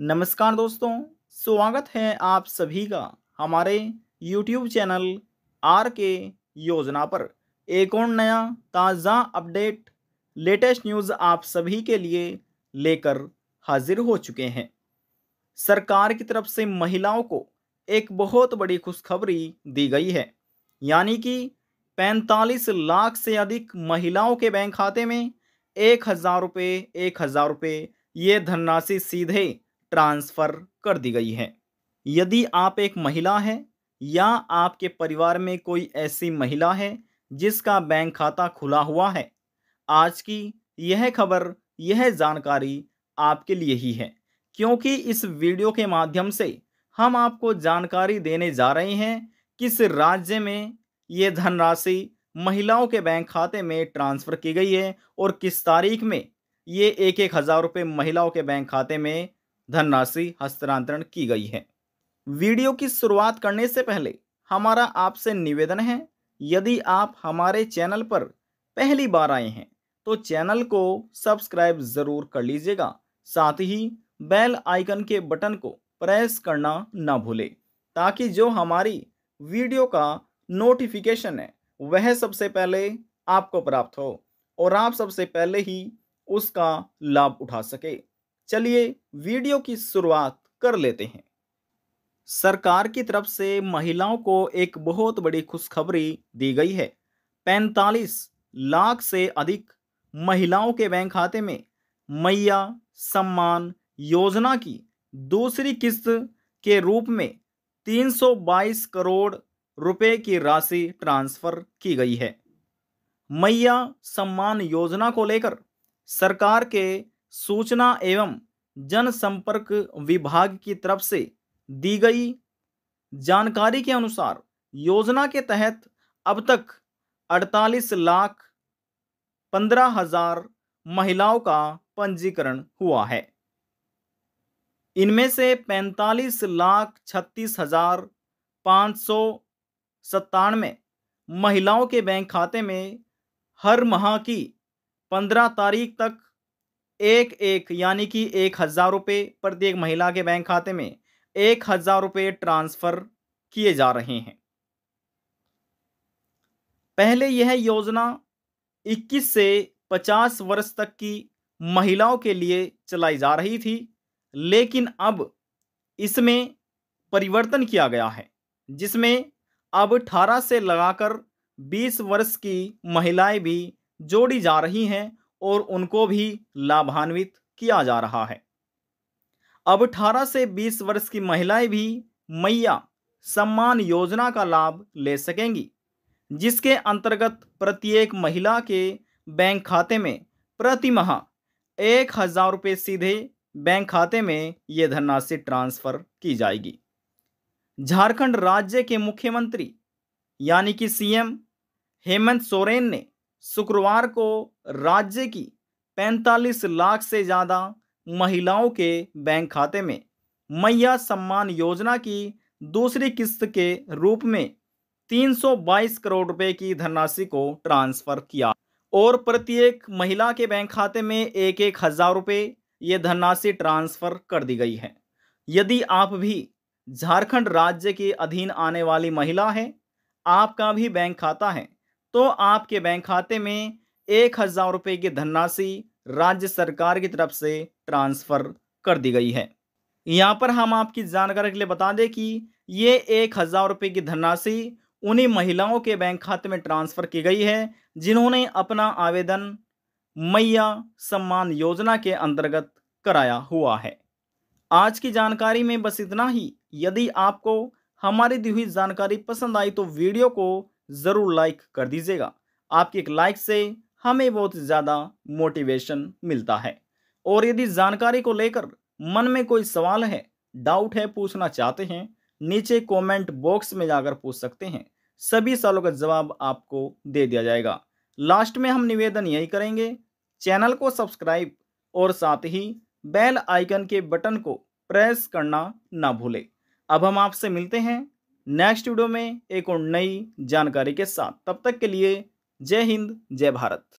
नमस्कार दोस्तों स्वागत है आप सभी का हमारे YouTube चैनल आर के योजना पर एक और नया ताज़ा अपडेट लेटेस्ट न्यूज़ आप सभी के लिए लेकर हाजिर हो चुके हैं सरकार की तरफ से महिलाओं को एक बहुत बड़ी खुशखबरी दी गई है यानी कि 45 लाख से अधिक महिलाओं के बैंक खाते में एक हज़ार रुपये एक हज़ार रुपये ये धनराशि सीधे ट्रांसफ़र कर दी गई है यदि आप एक महिला हैं या आपके परिवार में कोई ऐसी महिला है जिसका बैंक खाता खुला हुआ है आज की यह खबर यह जानकारी आपके लिए ही है क्योंकि इस वीडियो के माध्यम से हम आपको जानकारी देने जा रहे हैं किस राज्य में ये धनराशि महिलाओं के बैंक खाते में ट्रांसफ़र की गई है और किस तारीख में ये एक एक हज़ार रुपये महिलाओं के बैंक खाते में धनराशि हस्तांतरण की गई है वीडियो की शुरुआत करने से पहले हमारा आपसे निवेदन है यदि आप हमारे चैनल पर पहली बार आए हैं तो चैनल को सब्सक्राइब ज़रूर कर लीजिएगा साथ ही बेल आइकन के बटन को प्रेस करना ना भूलें ताकि जो हमारी वीडियो का नोटिफिकेशन है वह सबसे पहले आपको प्राप्त हो और आप सबसे पहले ही उसका लाभ उठा सके चलिए वीडियो की शुरुआत कर लेते हैं सरकार की तरफ से महिलाओं को एक बहुत बड़ी खुशखबरी दी गई है 45 लाख से अधिक महिलाओं के बैंक खाते में मैया सम्मान योजना की दूसरी किस्त के रूप में 322 करोड़ रुपए की राशि ट्रांसफर की गई है मैया सम्मान योजना को लेकर सरकार के सूचना एवं जनसंपर्क विभाग की तरफ से दी गई जानकारी के अनुसार योजना के तहत अब तक 48 लाख पंद्रह हजार महिलाओं का पंजीकरण हुआ है इनमें से 45 लाख छत्तीस हजार पाँच सौ सत्तानवे महिलाओं के बैंक खाते में हर माह की पंद्रह तारीख तक एक एक यानी कि एक हज़ार रुपये प्रत्येक महिला के बैंक खाते में एक हज़ार रुपये ट्रांसफ़र किए जा रहे हैं पहले यह योजना 21 से 50 वर्ष तक की महिलाओं के लिए चलाई जा रही थी लेकिन अब इसमें परिवर्तन किया गया है जिसमें अब 18 से लगाकर 20 वर्ष की महिलाएं भी जोड़ी जा रही हैं और उनको भी लाभान्वित किया जा रहा है अब 18 से 20 वर्ष की महिलाएं भी मैया सम्मान योजना का लाभ ले सकेंगी जिसके अंतर्गत प्रत्येक महिला के बैंक खाते में प्रति माह एक हज़ार रुपये सीधे बैंक खाते में ये धनराशि ट्रांसफ़र की जाएगी झारखंड राज्य के मुख्यमंत्री यानी कि सीएम हेमंत सोरेन ने शुक्रवार को राज्य की 45 लाख से ज़्यादा महिलाओं के बैंक खाते में मैया सम्मान योजना की दूसरी किस्त के रूप में 322 करोड़ रुपए की धनराशि को ट्रांसफर किया और प्रत्येक महिला के बैंक खाते में एक एक हज़ार रुपये ये धनराशि ट्रांसफ़र कर दी गई है यदि आप भी झारखंड राज्य के अधीन आने वाली महिला है आपका भी बैंक खाता है तो आपके बैंक खाते में एक हज़ार रुपये की धनराशि राज्य सरकार की तरफ से ट्रांसफ़र कर दी गई है यहाँ पर हम आपकी जानकारी के लिए बता दें कि ये एक हज़ार रुपये की धनराशि उन्हीं महिलाओं के बैंक खाते में ट्रांसफ़र की गई है जिन्होंने अपना आवेदन मैया सम्मान योजना के अंतर्गत कराया हुआ है आज की जानकारी में बस इतना ही यदि आपको हमारी दी हुई जानकारी पसंद आई तो वीडियो को ज़रूर लाइक कर दीजिएगा आपके एक लाइक से हमें बहुत ज़्यादा मोटिवेशन मिलता है और यदि जानकारी को लेकर मन में कोई सवाल है डाउट है पूछना चाहते हैं नीचे कमेंट बॉक्स में जाकर पूछ सकते हैं सभी सवालों का जवाब आपको दे दिया जाएगा लास्ट में हम निवेदन यही करेंगे चैनल को सब्सक्राइब और साथ ही बेल आइकन के बटन को प्रेस करना ना भूलें अब हम आपसे मिलते हैं नेक्स्ट वीडियो में एक और नई जानकारी के साथ तब तक के लिए जय हिंद जय भारत